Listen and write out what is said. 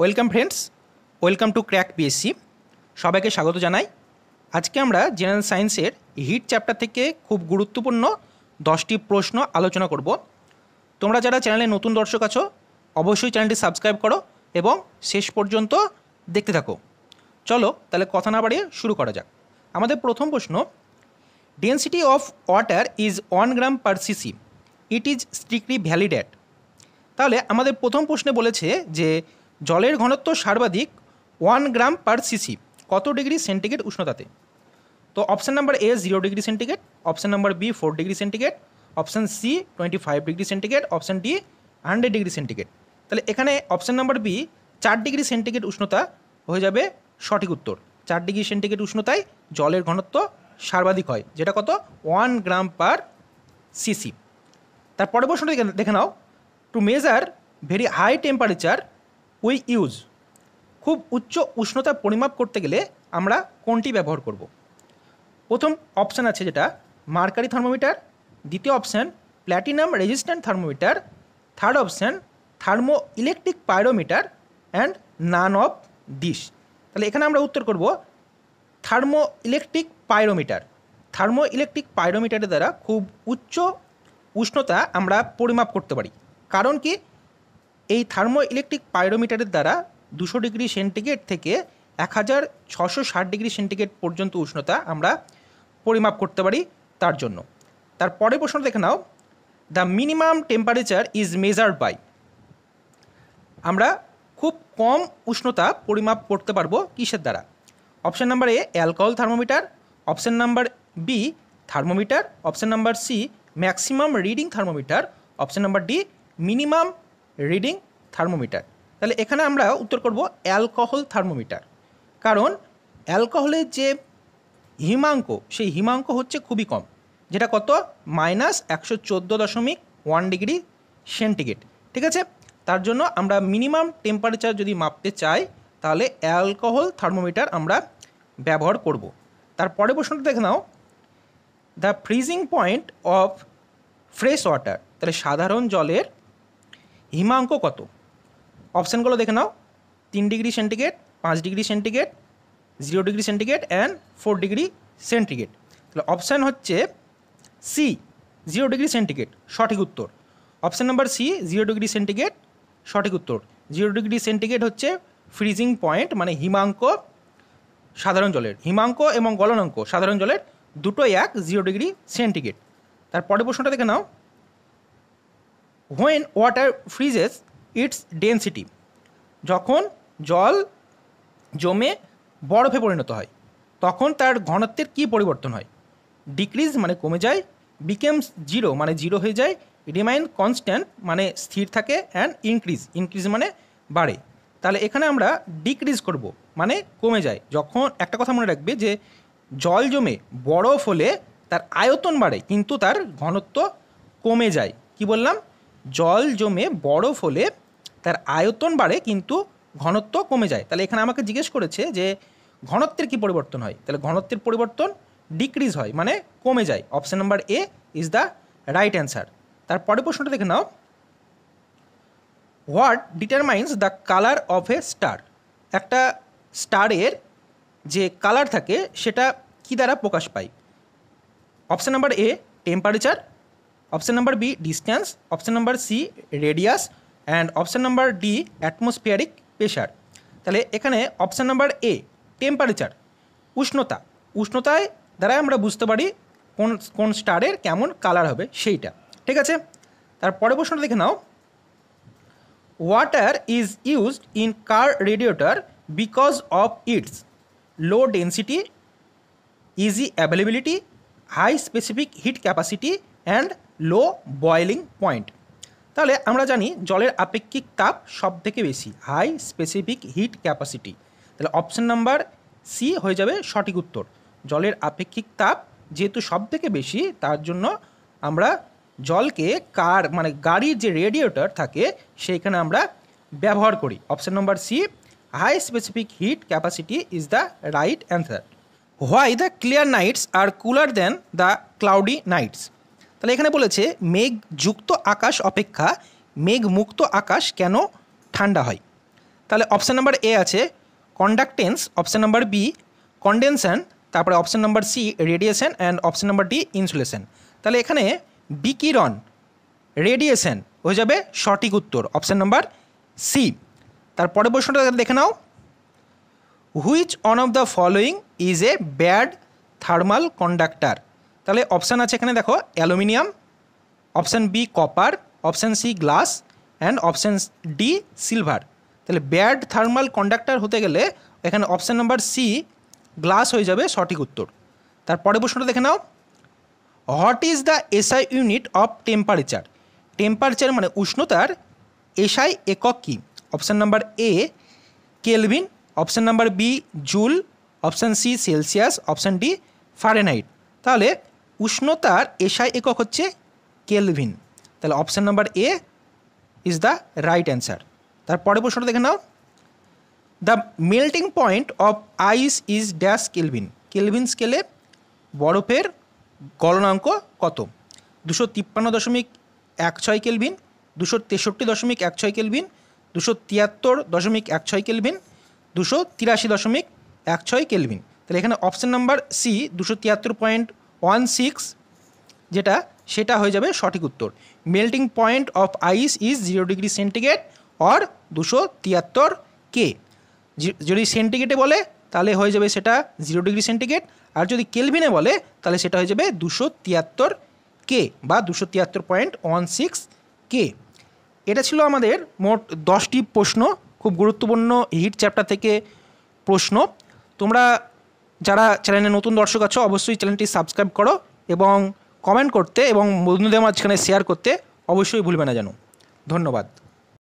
welcome friends welcome to crack BSC সবাইকে স্বাগত জানাই আজকে আমরা জেনারেল সায়েন্সের হিট চ্যাপ্টার থেকে খুব গুরুত্বপূর্ণ দশটি প্রশ্ন আলোচনা করব তোমরা যারা চ্যানেলে নতুন দর্শক আছো অবশ্যই চ্যানেলটি সাবস্ক্রাইব করো এবং শেষ পর্যন্ত দেখতে থাকো চলো তাহলে কথা না বাড়িয়ে শুরু করা যাক আমাদের প্রথম প্রশ্ন density of water is one gram per CC it is strictly valid at তাহলে আমাদের প্রথম প্রশ্নে বলেছে যে জলের ঘনত্ব সর্বাধিক ওয়ান গ্রাম পার সিসি কত ডিগ্রি সেন্টিগ্রেড উষ্ণতাতে তো option number A zero degree centigrade option number B four degree centigrade option C twenty five degree centigrade option D hundred degree centigrade তাহলে এখানে অপশান নাম্বার বি চার ডিগ্রি সেন্টিগ্রেড উষ্ণতা হয়ে যাবে সঠিক উত্তর চার ডিগ্রি সেন্টিগ্রেড উষ্ণতায় জলের ঘনত্ব সর্বাধিক হয় যেটা কত ওয়ান গ্রাম পার সিসি তার পরের প্রশ্নটা দেখে নাও to measure very high temperature we use খুব উচ্চ উষ্ণতা পরিমাপ করতে গেলে আমরা কোনটি ব্যবহার করব প্রথম অপশান আছে যেটা মার্কারি থার্মোমিটার দ্বিতীয় option platinum resistant thermometer third option thermo electric pyrometer and none of this তাহলে এখানে আমরা উত্তর করব thermo electric pyrometer thermo electric পাইরোমিটারের দ্বারা খুব উচ্চ উষ্ণতা আমরা পরিমাপ করতে পারি কারণ কি এই থার্মো ইলেকট্রিক পাইরোমিটারের দ্বারা দুশো ডিগ্রি সেন্টিগ্রেড থেকে এক হাজার ছশো ষাট ডিগ্রি সেন্টিগ্রেড পর্যন্ত উষ্ণতা আমরা পরিমাপ করতে পারি তার জন্য তার পরে প্রশ্ন দেখে নাও the minimum temperature is measured by আমরা খুব কম উষ্ণতা পরিমাপ করতে পারবো কিসের দ্বারা option number A alcohol thermometer option number B thermometer option number C maximum reading thermometer option number D minimum reading thermometer তাহলে এখানে আমরা উত্তর করব অ্যালকোহল থার্মোমিটার কারণ অ্যালকোহলের যে হিমাঙ্ক সেই হিমাঙ্ক হচ্ছে খুবই কম যেটা কত মাইনাস একশো চোদ্দো দশমিক ওয়ান ডিগ্রি সেন্টিগ্রেড ঠিক আছে তার জন্য আমরা মিনিমাম টেম্পারেচার যদি মাপতে চাই তাহলে অ্যালকোহল থার্মোমিটার আমরা ব্যবহার করব তার পরে প্রশ্নটা দেখে নাও the freezing point of fresh water তাহলে সাধারণ জলের হিমাঙ্ক কত অপশানগুলো দেখে নাও তিন ডিগ্রি সেন্টিগ্রেড পাঁচ degree centigrade zero degree centigrade and four degree centigrade তাহলে অপশান হচ্ছে সি জিরো ডিগ্রি সেন্টিগ্রেড সঠিক উত্তর option number C zero degree centigrade সঠিক উত্তর জিরো ডিগ্রি সেন্টিগ্রেড হচ্ছে ফ্রিজিং পয়েন্ট মানে হিমাঙ্ক সাধারণ জলের হিমাঙ্ক এবং গলনাঙ্ক সাধারণ জলের দুটোই এক জিরো ডিগ্রি সেন্টিগ্রেড তার পরের প্রশ্নটা দেখে নাও when water freezes its density যখন জল জমে বরফে পরিণত হয় তখন তার ঘনত্বের কি পরিবর্তন হয় ডিক্রিজ মানে কমে যায় বিকেমস জিরো মানে জিরো হয়ে যায় রিমাইন কনস্ট্যান্ট মানে স্থির থাকে অ্যান্ড ইনক্রিজ ইনক্রিজ মানে বাড়ে তাহলে এখানে আমরা ডিক্রিজ করব মানে কমে যায় যখন একটা কথা মনে রাখবে যে জল জমে বরফ হলে তার আয়তন বাড়ে কিন্তু তার ঘনত্ব কমে যায় কি বললাম জল জমে বরফ হলে তার আয়তন বাড়ে কিন্তু ঘনত্ব কমে যায় তাহলে এখানে আমাকে জিজ্ঞেস করেছে যে ঘনত্বের কি পরিবর্তন হয় তাহলে ঘনত্বের পরিবর্তন ডিক্রিজ হয় মানে কমে যায় option number A is the right answer তারপরে প্রশ্নটা দেখে নাও what determines the colour of a star একটা স্টারের যে কালার থাকে সেটা কি দ্বারা প্রকাশ পায় option number A temperature option number B distance option number C radius and option number D atmospheric pressure তাহলে এখানে অপশান নাম্বার এ টেম্পারেচার উষ্ণতা উষ্ণতায় দ্বারা আমরা বুঝতে পারি কোন কোন স্টারের কেমন কালার হবে সেইটা ঠিক আছে তার পরের প্রশ্নটা দেখে নাও water is used in car radiator because of its low density easy availability high specific heat capacity and low boiling point তাহলে আমরা জানি জলের আপেক্ষিক তাপ সব থেকে বেশি হাই স্পেসিফিক হিট ক্যাপাসিটি তাহলে অপশান নাম্বার সি হয়ে যাবে সঠিক উত্তর জলের আপেক্ষিক তাপ যেহেতু সব থেকে বেশি তার জন্য আমরা জলকে কার মানে গাড়ির যে রেডিয়েটর থাকে সেইখানে আমরা ব্যবহার করি option number C high specific heat capacity is the right answer why the clear nights are cooler than the cloudy nights তাহলে এখানে বলেছে মেঘ যুক্ত আকাশ অপেক্ষা মেঘ মুক্ত আকাশ কেন ঠান্ডা হয় তাহলে অপশান নাম্বার এ আছে conductance option number B condensation তারপরে option number C radiation and option number D insulation তাহলে এখানে বিকিরণ রেডিয়েশন হয়ে যাবে সঠিক উত্তর অপশান নাম্বার সি তার পরের প্রশ্নটা দেখে নাও which one of the following is a bad thermal conductor তাহলে অপশান আছে এখানে দেখো aluminium option B copper option C glass and option D silver তাহলে ব্যাড থার্মাল কন্ডাক্টর হতে গেলে এখানে অপশান নাম্বার সি গ্লাস হয়ে যাবে সঠিক উত্তর তার পরের প্রশ্নটা দেখে নাও what is the SI unit of temperature temperature মানে উষ্ণতার এসআই একক কী option number A kelvin option number B joule option C Celsius option D Fahrenheit তাহলে উষ্ণতার এসআই একক হচ্ছে কেলভিন তাহলে option number A is the right answer তারপরে প্রশ্নটা দেখে নাও the melting point of ice is dash kelvin kelvin স্কেলে বরফের গলনাঙ্ক কত দুশো তিপ্পান্ন দশমিক এক ছয় কেলভিন দুশো তেষট্টি দশমিক এক ছয় কেলভিন দুশো তিয়াত্তর দশমিক এক ছয় কেলভিন দুশো তিরাশি দশমিক এক ছয় কেলভিন তাহলে এখানে অপশান নাম্বার সি দুশো তিয়াত্তর পয়েন্ট ওয়ান সিক্স যেটা সেটা হয়ে যাবে সঠিক উত্তর melting point of ice is zero degree centigrade or দুশো তিয়াত্তর কে যদি সেন্টিগ্রেডে বলে তাহলে হয়ে যাবে সেটা জিরো ডিগ্রি সেন্টিগ্রেড আর যদি কেলভিনে বলে তাহলে সেটা হয়ে যাবে দুশো তিয়াত্তর কে বা দুশো তিয়াত্তর পয়েন্ট ওয়ান সিক্স কে এটা ছিল আমাদের মোট দশটি প্রশ্ন খুব গুরুত্বপূর্ণ হিট চ্যাপ্টার থেকে প্রশ্ন তোমরা যারা চ্যানেলে নতুন দর্শক আছো অবশ্যই চ্যানেলটি সাবস্ক্রাইব করো এবং কমেন্ট করতে এবং বন্ধুদের মাঝখানে শেয়ার করতে অবশ্যই ভুলবে না যেন ধন্যবাদ